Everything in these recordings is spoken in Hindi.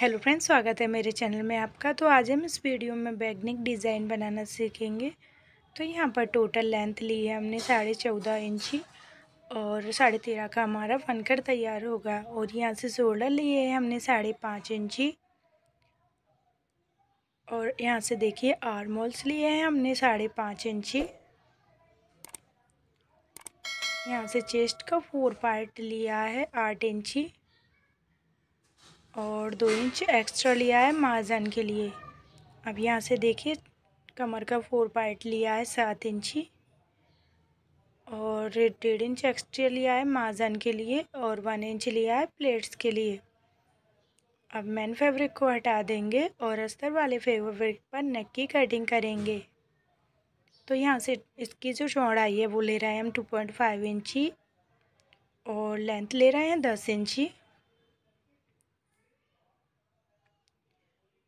हेलो फ्रेंड्स स्वागत है मेरे चैनल में आपका तो आज हम इस वीडियो में बैगनिक डिज़ाइन बनाना सीखेंगे तो यहाँ पर टोटल लेंथ ली है हमने साढ़े चौदह इंची और साढ़े तेरह का हमारा फनकर तैयार होगा और यहाँ से शोल्डर लिए है हमने साढ़े पाँच इंची और यहाँ से देखिए आर्मोल्स लिए हैं हमने साढ़े पाँच इंची यहाँ से चेस्ट का फोर पार्ट लिया है आठ इंची और दो इंच एक्स्ट्रा लिया है माजन के लिए अब यहाँ से देखिए कमर का फोर पार्ट लिया है सात इंची और डेढ़ इंच एक्स्ट्रा लिया है माजन के लिए और वन इंच लिया है प्लेट्स के लिए अब मेन फैब्रिक को हटा देंगे और अस्तर वाले फैब्रिक पर नेक की कटिंग करेंगे तो यहाँ से इसकी जो चौड़ाई है वो ले रहे हैं हम टू पॉइंट फाइव इंची और लेंथ ले रहे हैं दस इंची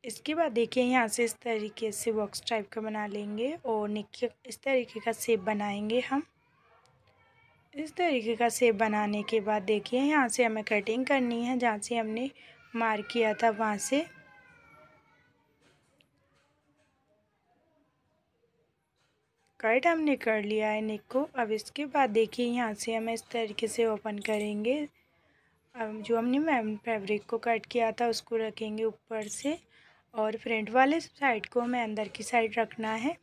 इसके बाद देखिए यहाँ से इस तरीके से बॉक्स टाइप का बना लेंगे और नेक इस तरीके का सेप बनाएंगे हम इस तरीके का सेप बनाने के बाद देखिए यहाँ से हमें कटिंग करनी है जहाँ से हमने मार्क किया था वहाँ से कट हमने कर लिया है नेक को अब इसके बाद देखिए यहाँ से हम इस तरीके से ओपन करेंगे अब जो हमने मैम फैब्रिक को कट किया था उसको रखेंगे ऊपर से और फ्रंट वाले साइड को हमें अंदर की साइड रखना है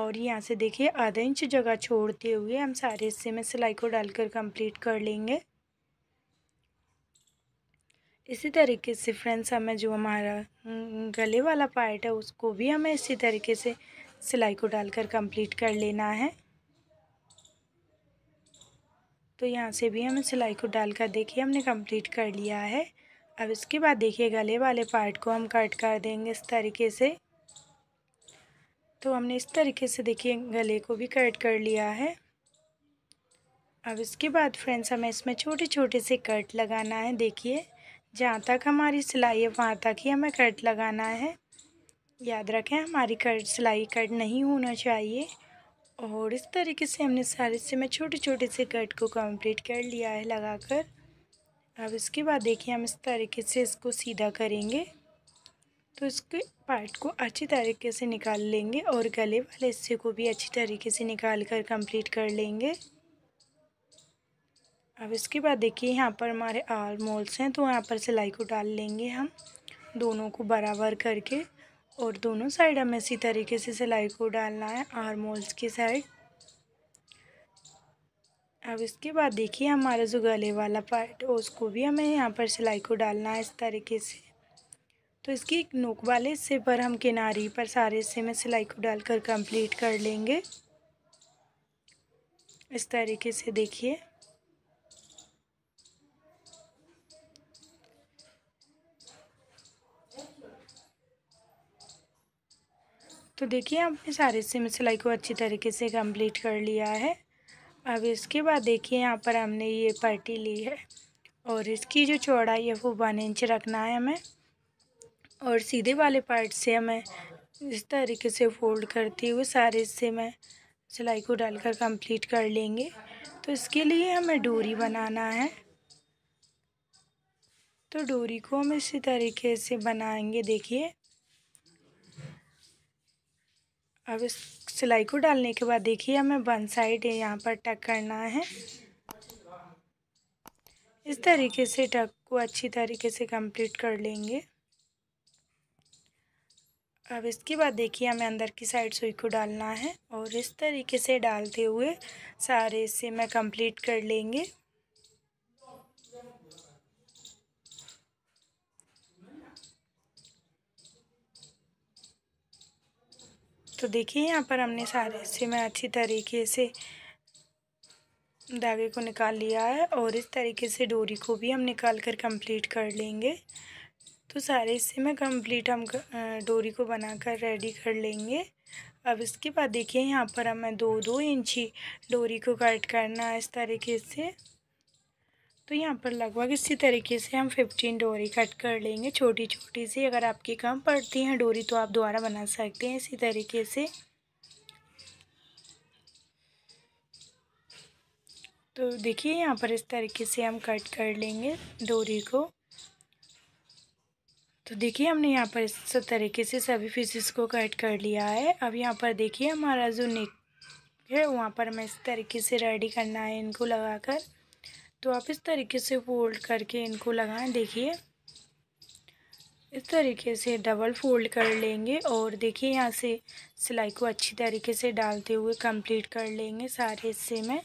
और यहाँ से देखिए आधा इंच जगह छोड़ते हुए हम सारे हिस्से में सिलाई को डालकर कंप्लीट कर लेंगे इसी तरीके से फ्रेंड्स हमें जो हमारा हम्म, गले वाला पार्ट है उसको भी हमें इसी तरीके से सिलाई को डालकर कंप्लीट कर लेना है तो यहाँ से भी हमें सिलाई को डालकर देखिए हमने कंप्लीट कर लिया है अब इसके बाद देखिए गले वाले पार्ट को हम कट कर देंगे इस तरीके से तो हमने इस तरीके से देखिए गले को भी कट कर लिया है अब इसके बाद फ्रेंड्स हमें इसमें छोटे छोटे से कट लगाना है देखिए जहाँ तक हमारी सिलाई है वहाँ तक ही हमें कट लगाना है याद रखें हमारी कट सिलाई कट नहीं होना चाहिए और इस तरीके से हमने सारे से मैं छोटे छोटे से कट को कंप्लीट कर लिया है लगाकर अब इसके बाद देखिए हम इस तरीके से इसको सीधा करेंगे तो इसके पार्ट को अच्छी तरीके से निकाल लेंगे और गले वाले हिस्से को भी अच्छी तरीके से निकाल कर कंप्लीट कर लेंगे अब इसके बाद देखिए यहाँ पर हमारे आर मोल्स हैं तो यहाँ पर सिलाई को डाल लेंगे हम दोनों को बराबर करके और दोनों साइड हमें इसी तरीके से सिलाई को डालना है आर मोल्स की साइड अब इसके बाद देखिए हमारा जो गले वाला पार्ट उसको भी हमें यहाँ पर सिलाई को डालना है इस तरीके से तो इसकी एक नोक वाले हिस्से पर हम किनारी पर सारे हिस्से में सिलाई को डालकर कंप्लीट कर लेंगे इस तरीके से देखिए तो देखिए आपने सारे हिस्से में सिलाई को अच्छी तरीके से कंप्लीट कर लिया है अब इसके बाद देखिए यहाँ पर हमने ये पट्टी ली है और इसकी जो चौड़ाई है वो वन इंच रखना है हमें और सीधे वाले पार्ट से हमें इस तरीके से फोल्ड करती हुए सारे से मैं सिलाई को डालकर कंप्लीट कर लेंगे तो इसके लिए हमें डोरी बनाना है तो डोरी को हम इसी तरीके से बनाएंगे देखिए अब इस सिलाई को डालने के बाद देखिए हमें वन साइड यहाँ पर टक करना है इस तरीके से टक को अच्छी तरीके से कंप्लीट कर लेंगे अब इसके बाद देखिए हमें अंदर की साइड सुई को डालना है और इस तरीके से डालते हुए सारे से मैं कंप्लीट कर लेंगे तो देखिए यहाँ पर हमने सारे हिस्से में अच्छी तरीके से धागे को निकाल लिया है और इस तरीके से डोरी को भी हम निकाल कर कंप्लीट कर लेंगे तो सारे हिस्से में कंप्लीट हम डोरी को बनाकर रेडी कर लेंगे अब इसके बाद देखिए यहाँ पर हमें दो दो इंची डोरी को कट करना है इस तरीके से तो यहाँ पर लगभग इसी तरीके से हम फिफ्टीन डोरी कट कर लेंगे छोटी छोटी सी अगर आपकी कम पड़ती हैं डोरी तो आप दोबारा बना सकते हैं इसी तरीके से तो देखिए यहाँ पर इस तरीके से हम कट कर लेंगे डोरी को तो देखिए हमने यहाँ पर इस तरीके से सभी पीसेस को कट कर लिया है अब यहाँ पर देखिए हमारा जो नेक है वहाँ पर हमें इस तरीके से रेडी करना है इनको लगाकर तो आप इस तरीके से फोल्ड करके इनको लगाएं देखिए इस तरीके से डबल फोल्ड कर लेंगे और देखिए यहाँ से सिलाई को अच्छी तरीके से डालते हुए कंप्लीट कर लेंगे सारे हिस्से में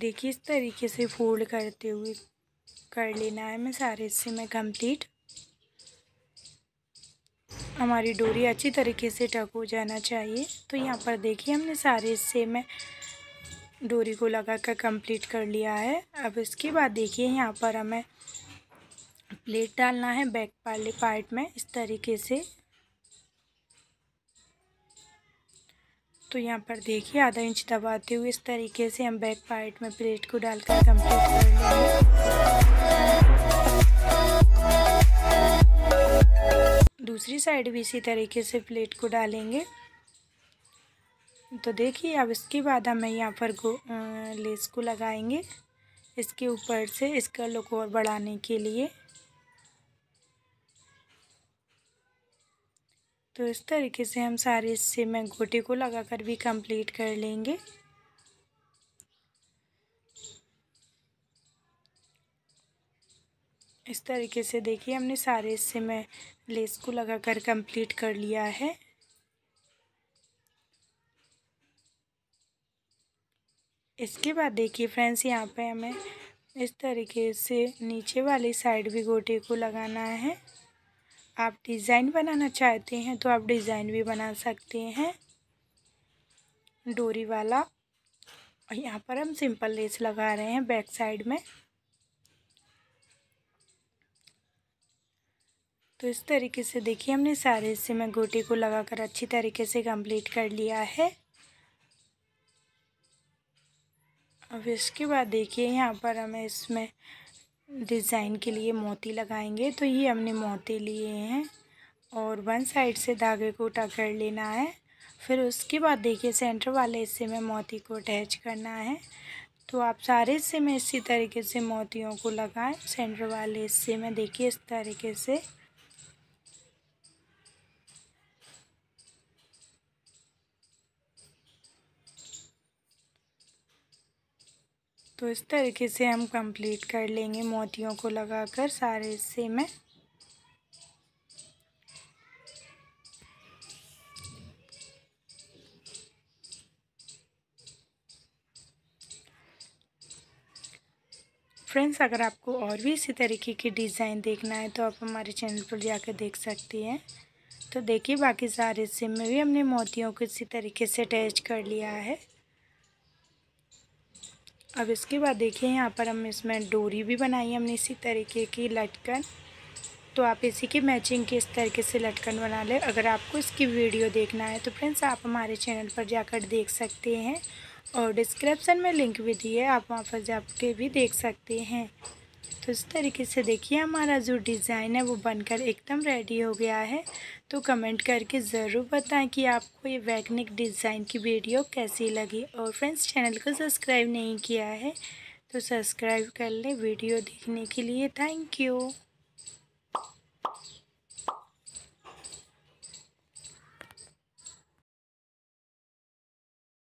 देखिए इस तरीके से फोल्ड करते हुए कर लेना है मैं सारे हिस्से में कंप्लीट हमारी डोरी अच्छी तरीके से टक हो जाना चाहिए तो यहाँ पर देखिए हमने सारे हिस्से में डोरी को लगा कर कम्प्लीट कर लिया है अब इसके बाद देखिए यहाँ पर हमें प्लेट डालना है बैक वाले पार्ट में इस तरीके से तो यहाँ पर देखिए आधा इंच दबाते हुए इस तरीके से हम बैक पार्ट में प्लेट को डालकर कंप्लीट कर लेंगे दूसरी साइड भी इसी तरीके से प्लेट को डालेंगे तो देखिए अब इसके बाद हमें यहाँ पर गो लेस को लगाएंगे इसके ऊपर से इसका लुक और बढ़ाने के लिए तो इस तरीके से हम सारे हिस्से में गोटे को लगाकर भी कंप्लीट कर लेंगे इस तरीके से देखिए हमने सारे हिस्से में लेस को लगा कर कंप्लीट कर लिया है इसके बाद देखिए फ्रेंड्स यहाँ पे हमें इस तरीके से नीचे वाली साइड भी गोटे को लगाना है आप डिज़ाइन बनाना चाहते हैं तो आप डिज़ाइन भी बना सकते हैं डोरी वाला और यहाँ पर हम सिंपल लेस लगा रहे हैं बैक साइड में तो इस तरीके से देखिए हमने सारे हिस्से में गोटे को लगाकर अच्छी तरीके से कंप्लीट कर लिया है अब इसके बाद देखिए यहाँ पर हमें इसमें डिज़ाइन के लिए मोती लगाएंगे तो ये हमने मोती लिए हैं और वन साइड से धागे को कर लेना है फिर उसके बाद देखिए सेंटर वाले हिस्से में मोती को अटैच करना है तो आप सारे हिस्से में इसी तरीके से मोतियों को लगाएं सेंटर वाले हिस्से में देखिए इस तरीके से तो इस तरीके से हम कंप्लीट कर लेंगे मोतियों को लगाकर सारे हिस्से में फ्रेंड्स अगर आपको और भी इसी तरीके की डिज़ाइन देखना है तो आप हमारे चैनल पर जाकर देख सकती हैं तो देखिए बाकी सारे हिस्से में भी हमने मोतियों को इसी तरीके से अटैच कर लिया है अब इसके बाद देखिए यहाँ पर हम इसमें डोरी भी बनाई है हमने इसी तरीके की लटकन तो आप इसी की मैचिंग के इस तरीके से लटकन बना लें अगर आपको इसकी वीडियो देखना है तो फ्रेंड्स आप हमारे चैनल पर जाकर देख सकते हैं और डिस्क्रिप्शन में लिंक भी दी है आप वहाँ पर जाके भी देख सकते हैं तो इस तरीके से देखिए हमारा जो डिज़ाइन है वो बनकर एकदम रेडी हो गया है तो कमेंट करके ज़रूर बताएं कि आपको ये वैकनिक डिज़ाइन की वीडियो कैसी लगी और फ्रेंड्स चैनल को सब्सक्राइब नहीं किया है तो सब्सक्राइब कर लें वीडियो देखने के लिए थैंक यू